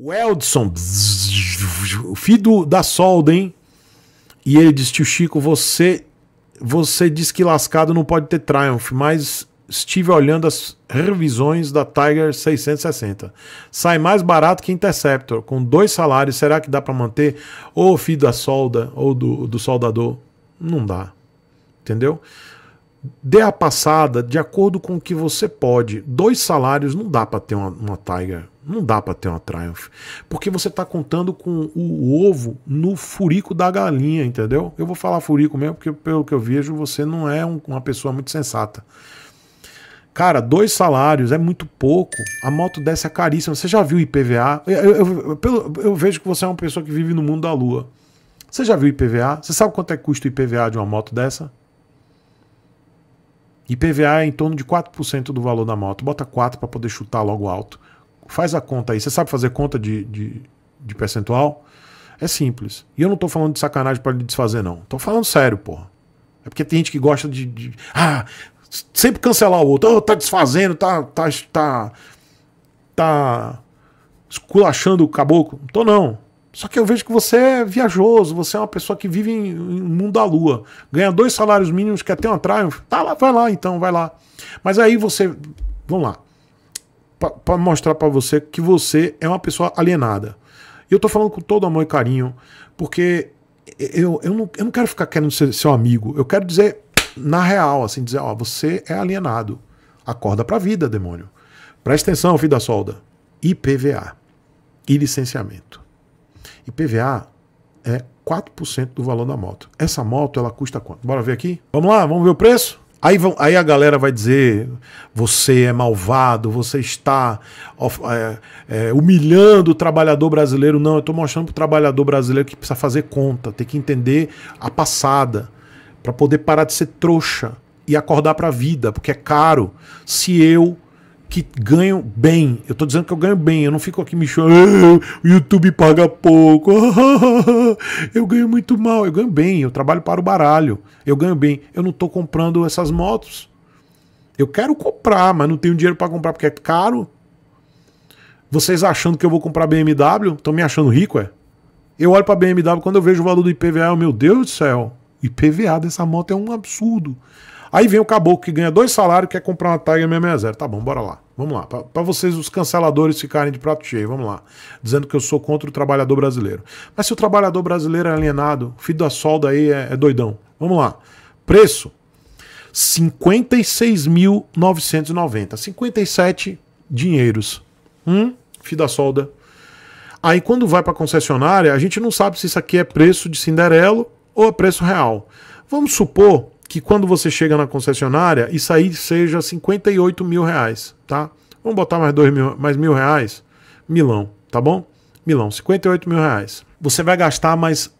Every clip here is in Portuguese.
O o filho da solda, hein? E ele disse: Tio Chico, você, você diz que lascado não pode ter Triumph, mas estive olhando as revisões da Tiger 660. Sai mais barato que Interceptor. Com dois salários, será que dá para manter? Ou o filho da solda, ou do, do soldador? Não dá. Entendeu? dê a passada de acordo com o que você pode. Dois salários não dá para ter uma, uma Tiger, não dá para ter uma Triumph, porque você tá contando com o ovo no furico da galinha, entendeu? Eu vou falar furico mesmo, porque pelo que eu vejo você não é um, uma pessoa muito sensata. Cara, dois salários é muito pouco. A moto dessa é caríssima. Você já viu IPVA? Eu, eu, eu, eu vejo que você é uma pessoa que vive no mundo da lua. Você já viu IPVA? Você sabe quanto é custo o IPVA de uma moto dessa? IPVA é em torno de 4% do valor da moto. Bota 4 para poder chutar logo alto. Faz a conta aí. Você sabe fazer conta de, de, de percentual? É simples. E eu não estou falando de sacanagem para lhe desfazer, não. Estou falando sério, porra. É porque tem gente que gosta de. de ah, sempre cancelar o outro. Oh, tá desfazendo, tá. tá. tá. tá esculachando o caboclo. Não tô não. Só que eu vejo que você é viajoso, você é uma pessoa que vive em, em mundo da lua, ganha dois salários mínimos, quer ter uma Triumph, tá lá, vai lá então, vai lá. Mas aí você, vamos lá, para mostrar para você que você é uma pessoa alienada. E eu tô falando com todo amor e carinho, porque eu, eu, não, eu não quero ficar querendo ser seu amigo, eu quero dizer na real, assim, dizer, ó, você é alienado. Acorda pra vida, demônio. Presta atenção, filho da solda. IPVA e licenciamento. IPVA é 4% do valor da moto. Essa moto ela custa quanto? Bora ver aqui? Vamos lá, vamos ver o preço? Aí, vão, aí a galera vai dizer: você é malvado, você está é, é, humilhando o trabalhador brasileiro. Não, eu estou mostrando para o trabalhador brasileiro que precisa fazer conta, tem que entender a passada, para poder parar de ser trouxa e acordar para a vida, porque é caro. Se eu que ganho bem. Eu estou dizendo que eu ganho bem, eu não fico aqui me chorando, ah, o YouTube paga pouco, eu ganho muito mal, eu ganho bem, eu trabalho para o baralho, eu ganho bem, eu não estou comprando essas motos. Eu quero comprar, mas não tenho dinheiro para comprar porque é caro. Vocês achando que eu vou comprar BMW? Estão me achando rico, é? Eu olho para BMW, quando eu vejo o valor do IPVA, meu Deus do céu, IPVA dessa moto é um absurdo. Aí vem o caboclo que ganha dois salários e quer comprar uma Tiger 660. Tá bom, bora lá. Vamos lá. Para vocês, os canceladores ficarem de prato cheio, vamos lá. Dizendo que eu sou contra o trabalhador brasileiro. Mas se o trabalhador brasileiro é alienado, o filho da solda aí é, é doidão. Vamos lá. Preço: 56.990. 57 dinheiros. Hum? Filho da solda. Aí quando vai para concessionária, a gente não sabe se isso aqui é preço de Cinderelo ou é preço real. Vamos supor que quando você chega na concessionária, isso aí seja 58 mil reais, tá? Vamos botar mais, dois mil, mais mil reais? Milão, tá bom? Milão, 58 mil reais. Você vai gastar mais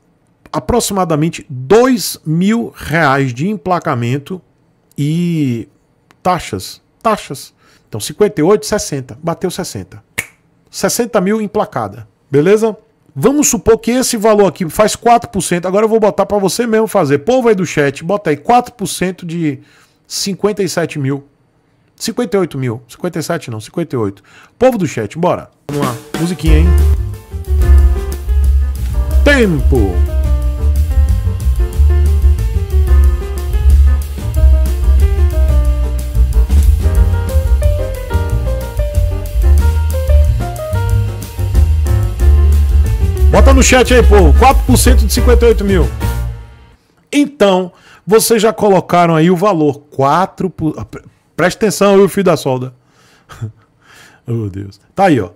aproximadamente 2 mil reais de emplacamento e taxas. Taxas. Então 58, 60. Bateu 60. 60 mil emplacada. Beleza? Vamos supor que esse valor aqui faz 4%. Agora eu vou botar para você mesmo fazer. Povo aí do chat, bota aí 4% de 57 mil. 58 mil. 57 não, 58. Povo do chat, bora. Vamos lá. Musiquinha, hein? Tempo. Bota no chat aí, povo. 4% de 58 mil. Então, vocês já colocaram aí o valor. 4. Ah, presta atenção, eu filho da solda. oh, Deus. Tá aí, ó.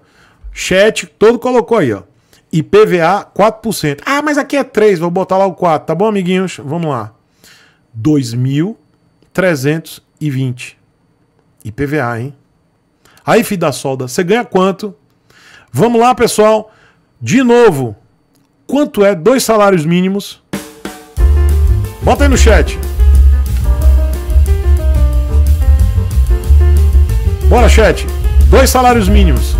Chat todo colocou aí, ó. IPVA 4%. Ah, mas aqui é 3, vou botar lá o 4, tá bom, amiguinhos? Vamos lá. 2.320. IPVA, hein? Aí, filho da solda, você ganha quanto? Vamos lá, pessoal. De novo, quanto é dois salários mínimos? Bota aí no chat. Bora, chat. Dois salários mínimos.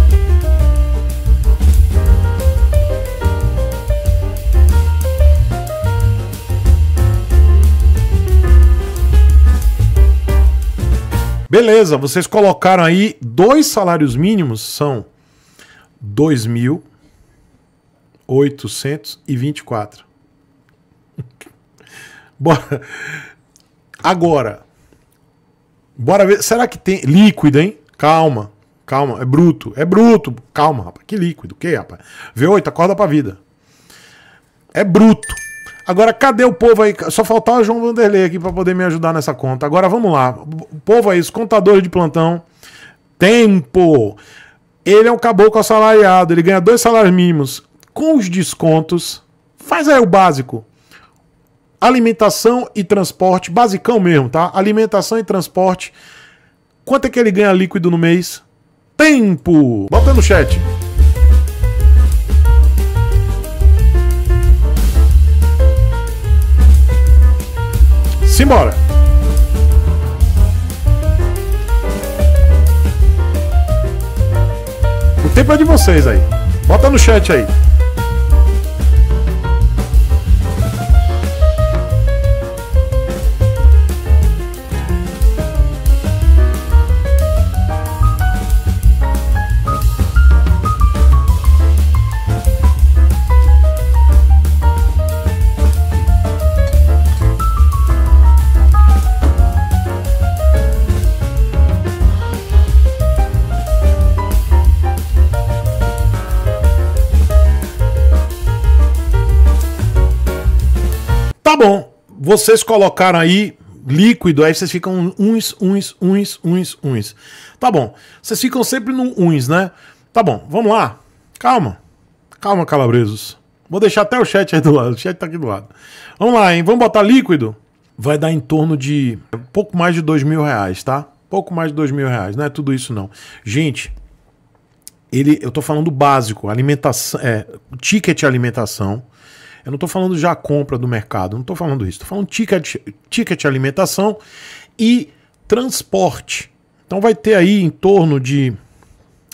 Beleza, vocês colocaram aí dois salários mínimos são dois mil 824. bora. Agora. Bora ver. Será que tem. Líquido, hein? Calma. Calma. É bruto. É bruto. Calma, rapaz. Que líquido. Que, rapaz? V8, acorda pra vida. É bruto. Agora, cadê o povo aí? Só faltava o João Vanderlei aqui para poder me ajudar nessa conta. Agora vamos lá. O povo aí, os contadores de plantão. Tempo! Ele é um caboclo assalariado, ele ganha dois salários mínimos com os descontos, faz aí o básico. Alimentação e transporte, basicão mesmo, tá? Alimentação e transporte. Quanto é que ele ganha líquido no mês? Tempo! Bota no chat. Simbora! O tempo é de vocês aí. Bota no chat aí. Tá bom, vocês colocaram aí líquido, aí vocês ficam uns, uns, uns, uns, uns. Tá bom, vocês ficam sempre no uns, né? Tá bom, vamos lá. Calma, calma, calabresos. Vou deixar até o chat aí do lado, o chat tá aqui do lado. Vamos lá, hein? Vamos botar líquido? Vai dar em torno de pouco mais de dois mil reais, tá? Pouco mais de dois mil reais, não é tudo isso não. Gente, ele, eu tô falando básico, alimentação, é, ticket alimentação, eu não estou falando já compra do mercado, não estou falando isso. Estou falando ticket, ticket alimentação e transporte. Então vai ter aí em torno de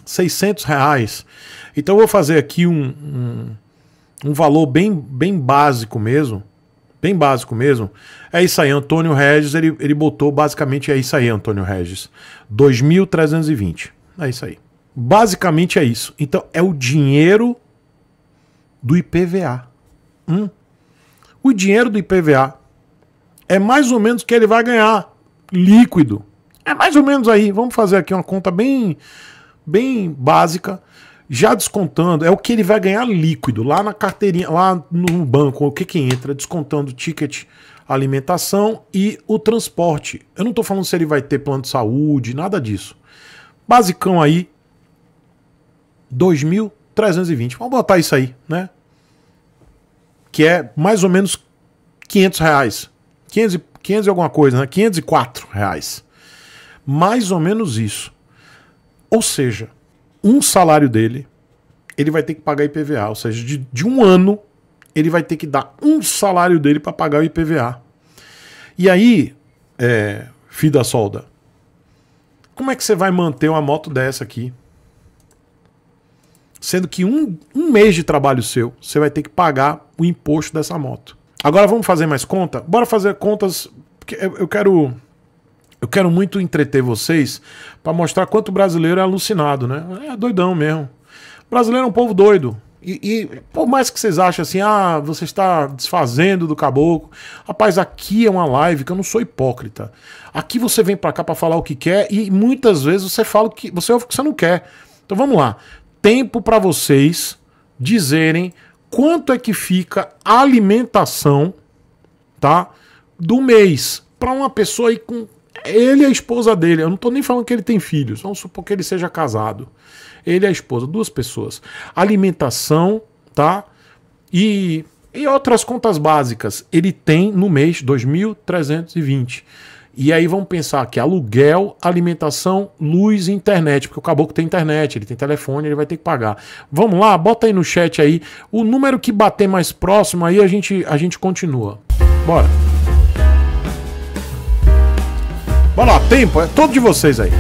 600 reais. Então eu vou fazer aqui um, um, um valor bem, bem básico mesmo, bem básico mesmo. É isso aí, Antônio Regis, ele, ele botou basicamente é isso aí, Antônio Regis. 2.320. É isso aí. Basicamente é isso. Então é o dinheiro do IPVA. Hum? O dinheiro do IPVA é mais ou menos o que ele vai ganhar líquido. É mais ou menos aí. Vamos fazer aqui uma conta bem, bem básica. Já descontando, é o que ele vai ganhar líquido lá na carteirinha, lá no banco, o que que entra, descontando ticket, alimentação e o transporte. Eu não estou falando se ele vai ter plano de saúde, nada disso. Basicão aí, 2.320. Vamos botar isso aí, né? que é mais ou menos 500 reais. 500, 500 e alguma coisa, né? 504 reais. Mais ou menos isso. Ou seja, um salário dele, ele vai ter que pagar IPVA. Ou seja, de, de um ano, ele vai ter que dar um salário dele para pagar o IPVA. E aí, é, filho da solda, como é que você vai manter uma moto dessa aqui? Sendo que um, um mês de trabalho seu, você vai ter que pagar o imposto dessa moto. Agora vamos fazer mais conta? Bora fazer contas. Eu quero. Eu quero muito entreter vocês para mostrar quanto o brasileiro é alucinado, né? É doidão mesmo. O brasileiro é um povo doido. E, e, por mais que vocês achem assim, ah, você está desfazendo do caboclo. Rapaz, aqui é uma live que eu não sou hipócrita. Aqui você vem para cá para falar o que quer e muitas vezes você fala que você ouve o que você não quer. Então vamos lá. Tempo para vocês dizerem quanto é que fica a alimentação, tá? Do mês para uma pessoa aí com ele e a esposa dele. Eu não estou nem falando que ele tem filhos, vamos supor que ele seja casado. Ele e a esposa, duas pessoas. Alimentação, tá? E e outras contas básicas, ele tem no mês 2320. E aí vamos pensar que aluguel, alimentação, luz e internet, porque o caboclo tem internet, ele tem telefone, ele vai ter que pagar. Vamos lá, bota aí no chat aí o número que bater mais próximo, aí a gente, a gente continua. Bora. Bora lá, tempo, é todo de vocês aí.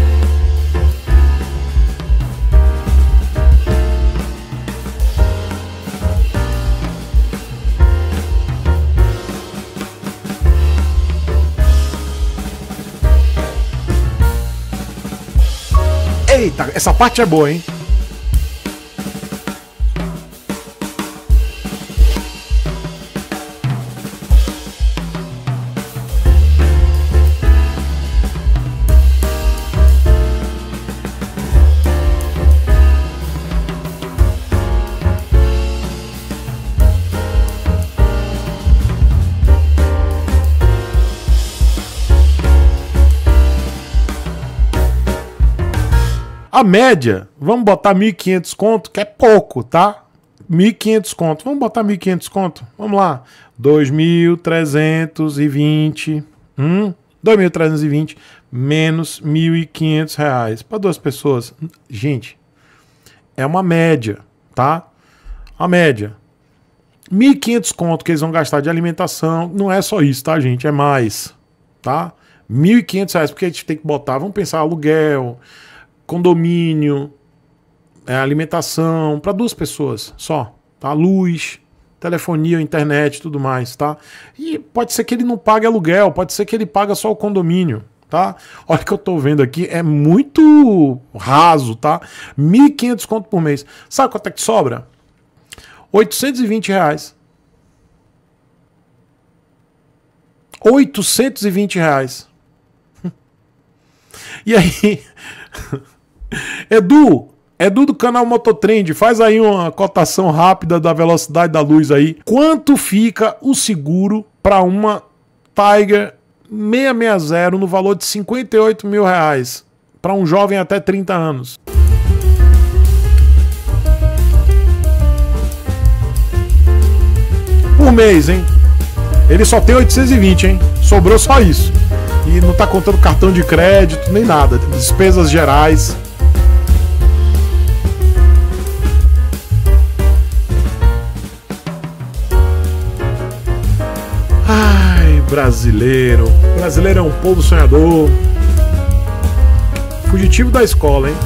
Eita, essa parte é boa, hein? média, vamos botar 1.500 conto, que é pouco, tá? 1.500 conto. Vamos botar 1.500 conto? Vamos lá. 2.320. Hum? 2.320 menos 1.500 reais. Para duas pessoas, gente, é uma média, tá? A média. 1.500 conto que eles vão gastar de alimentação. Não é só isso, tá, gente? É mais, tá? 1.500 reais, porque a gente tem que botar, vamos pensar, aluguel, condomínio, é, alimentação para duas pessoas só, tá? Luz, telefonia, internet, tudo mais, tá? E pode ser que ele não pague aluguel, pode ser que ele paga só o condomínio, tá? Olha o que eu tô vendo aqui, é muito raso, tá? 1.500 conto por mês. Sabe quanto é que sobra? 820 reais. 820 reais. E aí... Edu, Edu do canal Mototrend, faz aí uma cotação rápida da velocidade da luz aí. Quanto fica o seguro para uma Tiger 660 no valor de 58 mil reais para um jovem até 30 anos? Por mês, hein? Ele só tem 820, hein? Sobrou só isso. E não tá contando cartão de crédito, nem nada. Despesas gerais. Ai, brasileiro. Brasileiro é um povo sonhador. Fugitivo da escola, hein?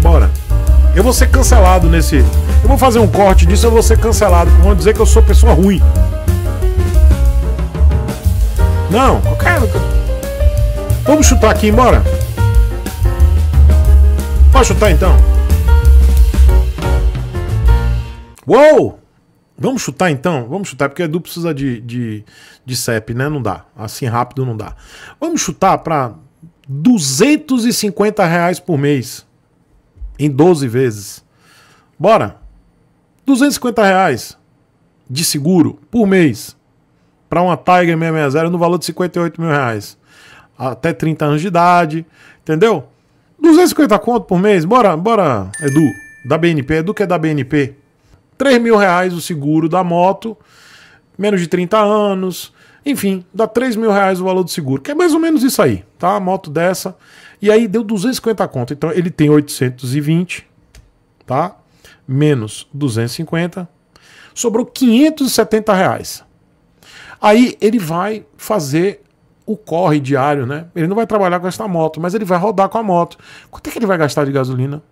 Bora. Eu vou ser cancelado nesse. Eu vou fazer um corte disso, eu vou ser cancelado. Vão dizer que eu sou pessoa ruim. Não, quero. Vamos chutar aqui, embora? Pode chutar então. Uou! Vamos chutar então? Vamos chutar, porque o Edu precisa de, de, de CEP, né? Não dá. Assim rápido não dá. Vamos chutar para 250 reais por mês. Em 12 vezes. Bora! 250 reais de seguro por mês para uma Tiger 660 no valor de 58 mil reais. Até 30 anos de idade, entendeu? 250 conto por mês, bora, bora, Edu, da BNP, Edu que é da BNP, 3 mil reais o seguro da moto, menos de 30 anos, enfim, dá 3 mil reais o valor do seguro, que é mais ou menos isso aí, tá? A moto dessa. E aí deu 250 conto. Então ele tem 820, tá? Menos 250. Sobrou 570 reais. Aí ele vai fazer o corre diário, né? Ele não vai trabalhar com essa moto, mas ele vai rodar com a moto. Quanto é que ele vai gastar de gasolina?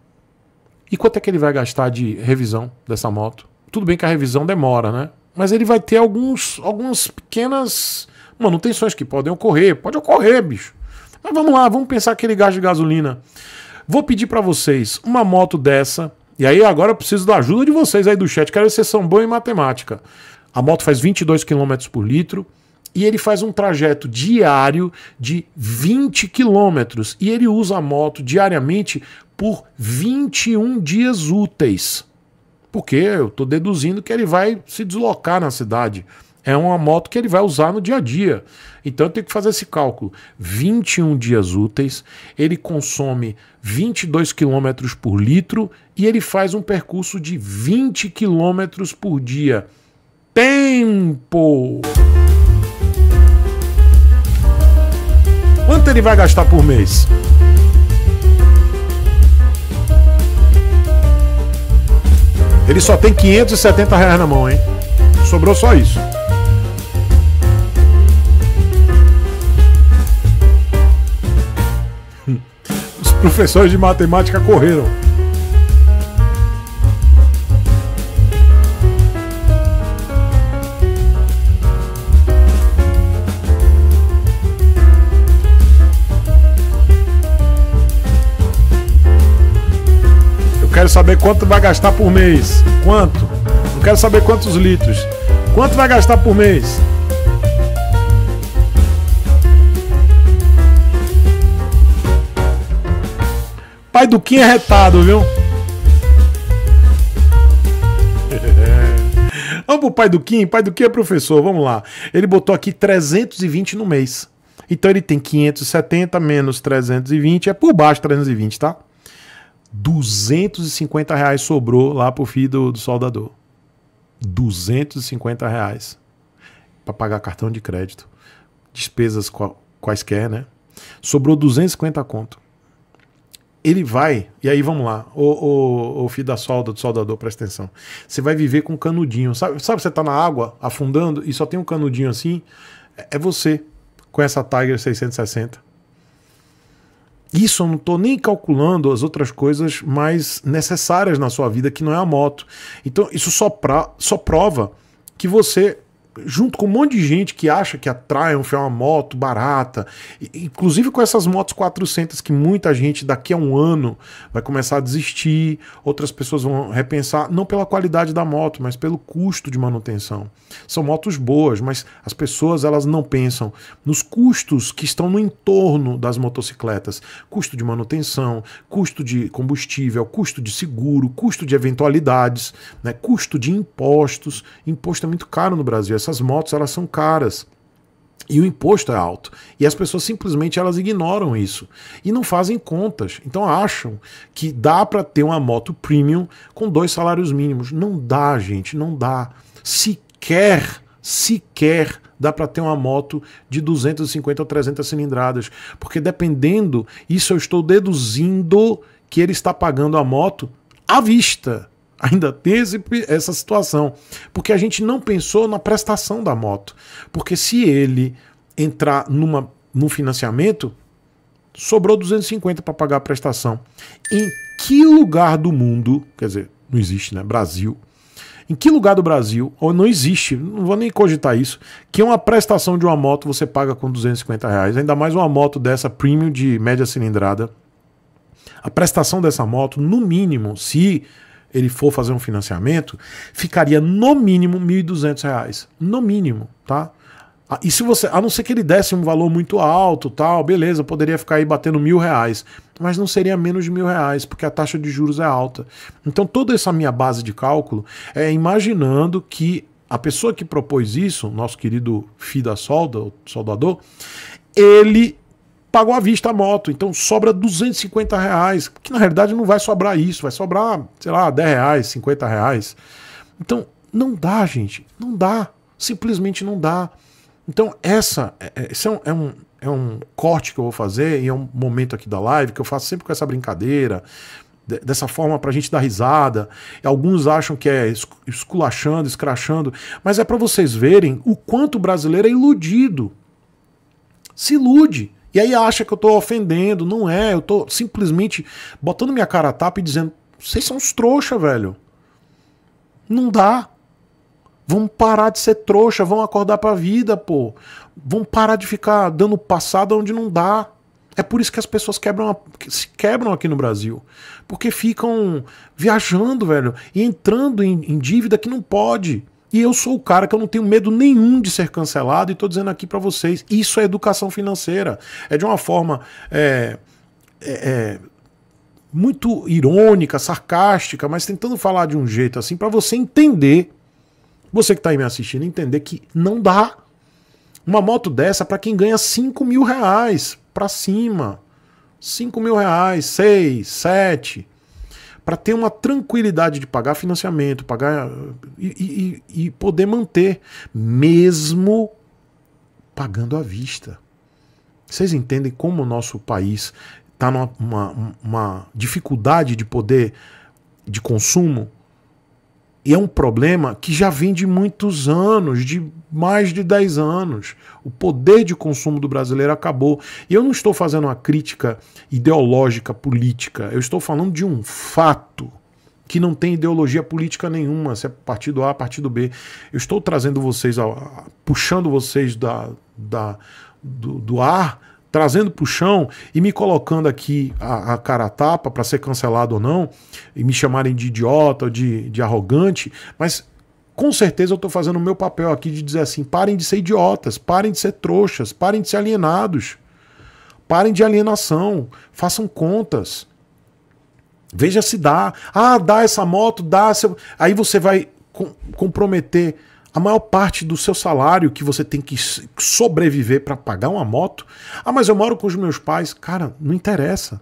E quanto é que ele vai gastar de revisão dessa moto? Tudo bem que a revisão demora, né? Mas ele vai ter alguns, algumas pequenas manutenções que podem ocorrer. Pode ocorrer, bicho. Mas vamos lá, vamos pensar aquele gás de gasolina. Vou pedir para vocês uma moto dessa. E aí agora eu preciso da ajuda de vocês aí do chat. Quero exceção boa em matemática. A moto faz 22 km por litro e ele faz um trajeto diário de 20 quilômetros e ele usa a moto diariamente por 21 dias úteis. Porque eu estou deduzindo que ele vai se deslocar na cidade. É uma moto que ele vai usar no dia a dia. Então eu tenho que fazer esse cálculo. 21 dias úteis, ele consome 22 km por litro e ele faz um percurso de 20 km por dia. Tempo! Quanto ele vai gastar por mês? Ele só tem 570 reais na mão, hein? Sobrou só isso. Os professores de matemática correram quero saber quanto vai gastar por mês. Quanto? Não quero saber quantos litros. Quanto vai gastar por mês? Pai do Kim é retado, viu? Vamos pro pai do Kim? Pai do Kim é professor, vamos lá. Ele botou aqui 320 no mês. Então ele tem 570 menos 320, é por baixo 320, tá? 250 reais sobrou lá pro filho do, do soldador. 250 reais para pagar cartão de crédito, despesas quaisquer, né? Sobrou 250 conto. Ele vai, e aí vamos lá, ô, ô, filho da solda, do soldador, presta atenção. Você vai viver com um canudinho. Sabe, sabe você tá na água, afundando, e só tem um canudinho assim? É, é você, com essa Tiger 660. Isso eu não estou nem calculando as outras coisas mais necessárias na sua vida, que não é a moto. Então, isso só, pra, só prova que você junto com um monte de gente que acha que a Triumph é uma moto barata, inclusive com essas motos 400 que muita gente daqui a um ano vai começar a desistir, outras pessoas vão repensar, não pela qualidade da moto, mas pelo custo de manutenção. São motos boas, mas as pessoas elas não pensam nos custos que estão no entorno das motocicletas, custo de manutenção, custo de combustível, custo de seguro, custo de eventualidades, né, custo de impostos. Imposto é muito caro no Brasil, é essas motos elas são caras. E o imposto é alto. E as pessoas simplesmente elas ignoram isso e não fazem contas. Então acham que dá para ter uma moto premium com dois salários mínimos. Não dá, gente, não dá. Sequer, sequer dá para ter uma moto de 250 ou 300 cilindradas, porque dependendo, isso eu estou deduzindo que ele está pagando a moto à vista ainda tem esse, essa situação. Porque a gente não pensou na prestação da moto. Porque se ele entrar numa, num financiamento, sobrou 250 para pagar a prestação. Em que lugar do mundo, quer dizer, não existe, né? Brasil. Em que lugar do Brasil, ou não existe, não vou nem cogitar isso, que uma prestação de uma moto você paga com 250 reais, ainda mais uma moto dessa premium de média cilindrada. A prestação dessa moto, no mínimo, se ele for fazer um financiamento, ficaria no mínimo R$ 1.200. No mínimo, tá? Ah, e se você, a não ser que ele desse um valor muito alto, tal, beleza, poderia ficar aí batendo mil reais, mas não seria menos de mil reais, porque a taxa de juros é alta. Então toda essa minha base de cálculo é imaginando que a pessoa que propôs isso, nosso querido Fida Solda, soldador, ele pagou à vista a moto, então sobra 250 reais, que na realidade não vai sobrar isso, vai sobrar, sei lá, 10 reais, 50 reais. Então, não dá, gente, não dá, simplesmente não dá. Então, essa, é, é, esse é um, é um, é um corte que eu vou fazer e é um momento aqui da live que eu faço sempre com essa brincadeira, dessa forma para gente dar risada. Alguns acham que é esculachando, escrachando, mas é para vocês verem o quanto o brasileiro é iludido. Se ilude. E aí acha que eu tô ofendendo. Não é, eu tô simplesmente botando minha cara a tapa e dizendo: vocês são uns trouxa, velho. Não dá. Vamos parar de ser trouxa, vamos acordar pra vida, pô. Vamos parar de ficar dando passada onde não dá. É por isso que as pessoas quebram, se quebram aqui no Brasil. Porque ficam viajando, velho, e entrando em, em dívida que não pode. E eu sou o cara que eu não tenho medo nenhum de ser cancelado e estou dizendo aqui para vocês: isso é educação financeira. É de uma forma. É, é, é, muito irônica, sarcástica, mas tentando falar de um jeito assim para você entender, você que está aí me assistindo, entender que não dá uma moto dessa para quem ganha 5 mil reais para cima. 5 mil reais, 6, 7 para ter uma tranquilidade de pagar financiamento, pagar e, e, e poder manter, mesmo pagando à vista. Vocês entendem como o nosso país está numa dificuldade de poder de consumo? E é um problema que já vem de muitos anos, de mais de 10 anos. O poder de consumo do brasileiro acabou. E eu não estou fazendo uma crítica ideológica, política. Eu estou falando de um fato que não tem ideologia política nenhuma, se é partido A, partido B. Eu estou trazendo vocês, a, a, puxando vocês da, da, do, do ar trazendo para o chão e me colocando aqui a, a cara a tapa para ser cancelado ou não, e me chamarem de idiota, de, de arrogante, mas com certeza eu estou fazendo o meu papel aqui de dizer assim: parem de ser idiotas, parem de ser trouxas, parem de ser alienados, parem de alienação, façam contas. Veja se dá. Ah, dá essa moto, dá. Seu... Aí você vai com comprometer a maior parte do seu salário que você tem que sobreviver para pagar uma moto. Ah, mas eu moro com os meus pais. Cara, não interessa.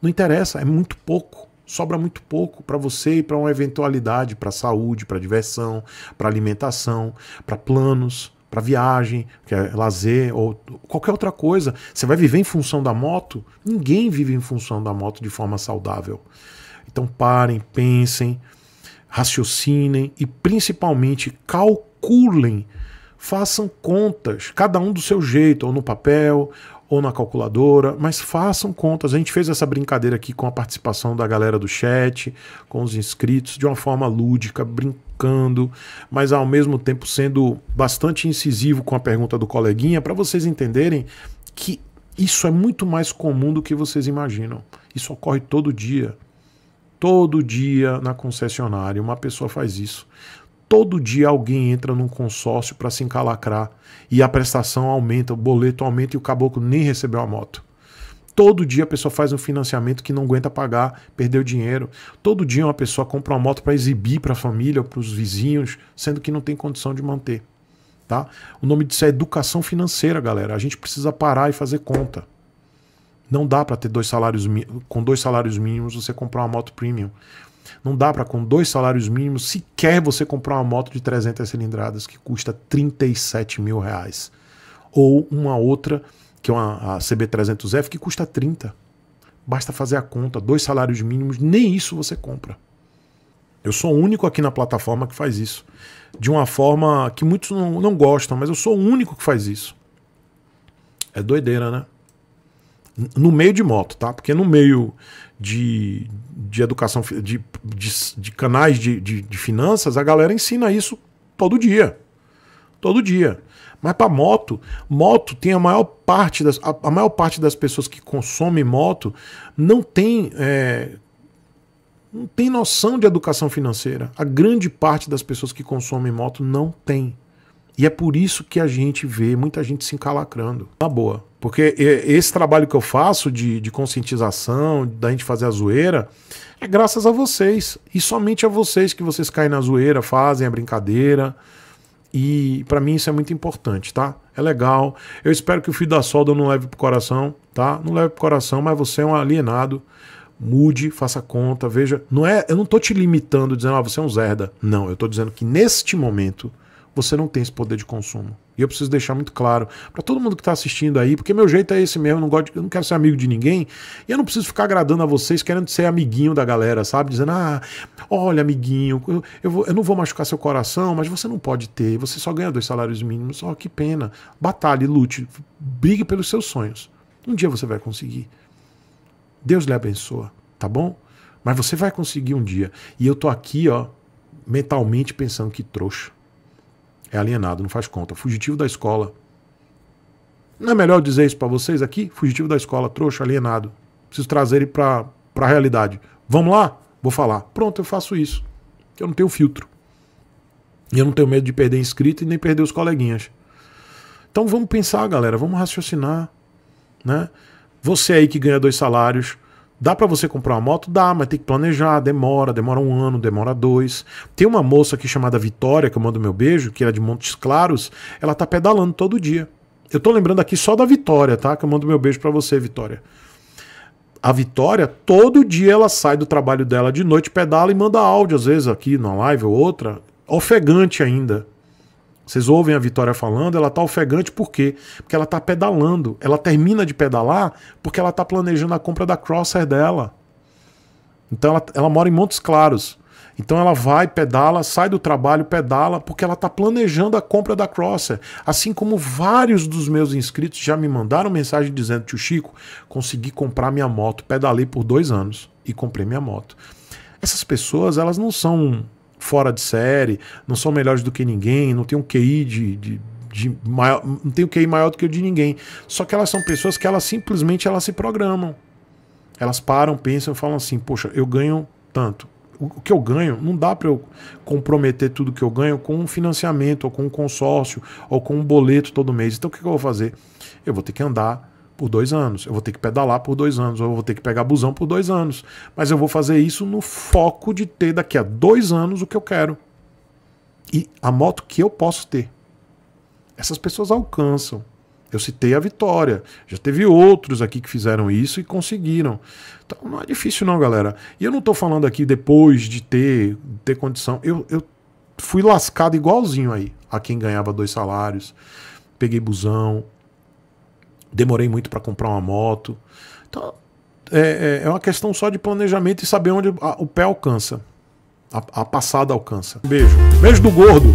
Não interessa, é muito pouco sobra muito pouco para você e para uma eventualidade, para saúde, para diversão, para alimentação, para planos, para viagem, que é lazer ou qualquer outra coisa. Você vai viver em função da moto? Ninguém vive em função da moto de forma saudável. Então parem, pensem, raciocinem e principalmente calculem. Façam contas, cada um do seu jeito, ou no papel, ou na calculadora, mas façam contas. A gente fez essa brincadeira aqui com a participação da galera do chat, com os inscritos, de uma forma lúdica, brincando, mas ao mesmo tempo sendo bastante incisivo com a pergunta do coleguinha, para vocês entenderem que isso é muito mais comum do que vocês imaginam. Isso ocorre todo dia. Todo dia na concessionária uma pessoa faz isso. Todo dia alguém entra num consórcio para se encalacrar e a prestação aumenta, o boleto aumenta e o caboclo nem recebeu a moto. Todo dia a pessoa faz um financiamento que não aguenta pagar, perdeu dinheiro. Todo dia uma pessoa compra uma moto para exibir para a família, para os vizinhos, sendo que não tem condição de manter. Tá? O nome disso é educação financeira, galera. A gente precisa parar e fazer conta. Não dá para ter dois salários com dois salários mínimos você comprar uma moto premium. Não dá para, com dois salários mínimos, sequer você comprar uma moto de 300 cilindradas que custa 37 mil reais. Ou uma outra, que é uma, a CB300F, que custa 30. Basta fazer a conta, dois salários mínimos, nem isso você compra. Eu sou o único aqui na plataforma que faz isso. De uma forma que muitos não, não gostam, mas eu sou o único que faz isso. É doideira, né? No meio de moto, tá? Porque no meio de, de educação, de, de, de canais de, de, de, finanças, a galera ensina isso todo dia. Todo dia. Mas para moto, moto tem a maior parte das. A, a, maior parte das pessoas que consomem moto não tem. É, não tem noção de educação financeira. A grande parte das pessoas que consomem moto não tem. E é por isso que a gente vê muita gente se encalacrando. Na boa. Porque esse trabalho que eu faço de, de conscientização, da gente fazer a zoeira, é graças a vocês. E somente a vocês que vocês caem na zoeira, fazem a brincadeira. E para mim isso é muito importante, tá? É legal. Eu espero que o filho da solda não leve pro coração, tá? Não leve pro coração, mas você é um alienado. Mude, faça conta, veja. Não é, eu não tô te limitando dizendo, ah, você é um zerda. Não, eu tô dizendo que neste momento você não tem esse poder de consumo. E eu preciso deixar muito claro para todo mundo que está assistindo aí, porque meu jeito é esse mesmo, eu não, gosto, eu não quero ser amigo de ninguém, e eu não preciso ficar agradando a vocês querendo ser amiguinho da galera, sabe? Dizendo, ah, olha, amiguinho, eu, eu, vou, eu não vou machucar seu coração, mas você não pode ter, você só ganha dois salários mínimos, ó, oh, que pena. Batalhe, lute, brigue pelos seus sonhos. Um dia você vai conseguir. Deus lhe abençoa, tá bom? Mas você vai conseguir um dia. E eu tô aqui, ó, mentalmente pensando que trouxa. É alienado, não faz conta. Fugitivo da escola. Não é melhor dizer isso para vocês aqui? Fugitivo da escola, trouxa, alienado. Preciso trazer ele para a realidade. Vamos lá? Vou falar. Pronto, eu faço isso. Eu não tenho filtro. E eu não tenho medo de perder inscrito e nem perder os coleguinhas. Então vamos pensar, galera. Vamos raciocinar. Né? Você aí que ganha dois salários Dá para você comprar uma moto? Dá, mas tem que planejar, demora, demora um ano, demora dois. Tem uma moça aqui chamada Vitória, que eu mando meu beijo, que era é de Montes Claros, ela tá pedalando todo dia. Eu tô lembrando aqui só da Vitória, tá? Que eu mando meu beijo para você, Vitória. A Vitória, todo dia ela sai do trabalho dela de noite, pedala e manda áudio, às vezes aqui numa live ou outra, ofegante ainda, vocês ouvem a Vitória falando, ela tá ofegante por quê? Porque ela tá pedalando. Ela termina de pedalar porque ela tá planejando a compra da Crosser dela. Então ela, ela mora em Montes Claros. Então ela vai, pedala, sai do trabalho, pedala, porque ela tá planejando a compra da Crosser. Assim como vários dos meus inscritos já me mandaram mensagem dizendo: Tio Chico, consegui comprar minha moto, pedalei por dois anos e comprei minha moto. Essas pessoas, elas não são fora de série, não são melhores do que ninguém, não tem um QI de, de de maior, não tem um QI maior do que o de ninguém. Só que elas são pessoas que elas simplesmente elas se programam. Elas param, pensam, falam assim: "Poxa, eu ganho tanto. O que eu ganho não dá para eu comprometer tudo que eu ganho com um financiamento ou com um consórcio ou com um boleto todo mês. Então o que eu vou fazer? Eu vou ter que andar por dois anos, eu vou ter que pedalar por dois anos, ou eu vou ter que pegar busão por dois anos. Mas eu vou fazer isso no foco de ter daqui a dois anos o que eu quero. E a moto que eu posso ter. Essas pessoas alcançam. Eu citei a Vitória. Já teve outros aqui que fizeram isso e conseguiram. Então não é difícil, não, galera. E eu não estou falando aqui depois de ter, ter condição. Eu, eu fui lascado igualzinho aí a quem ganhava dois salários. Peguei busão, demorei muito para comprar uma moto. Então, é, é, é, uma questão só de planejamento e saber onde a, o pé alcança. A, a passada alcança. Beijo. Beijo do gordo.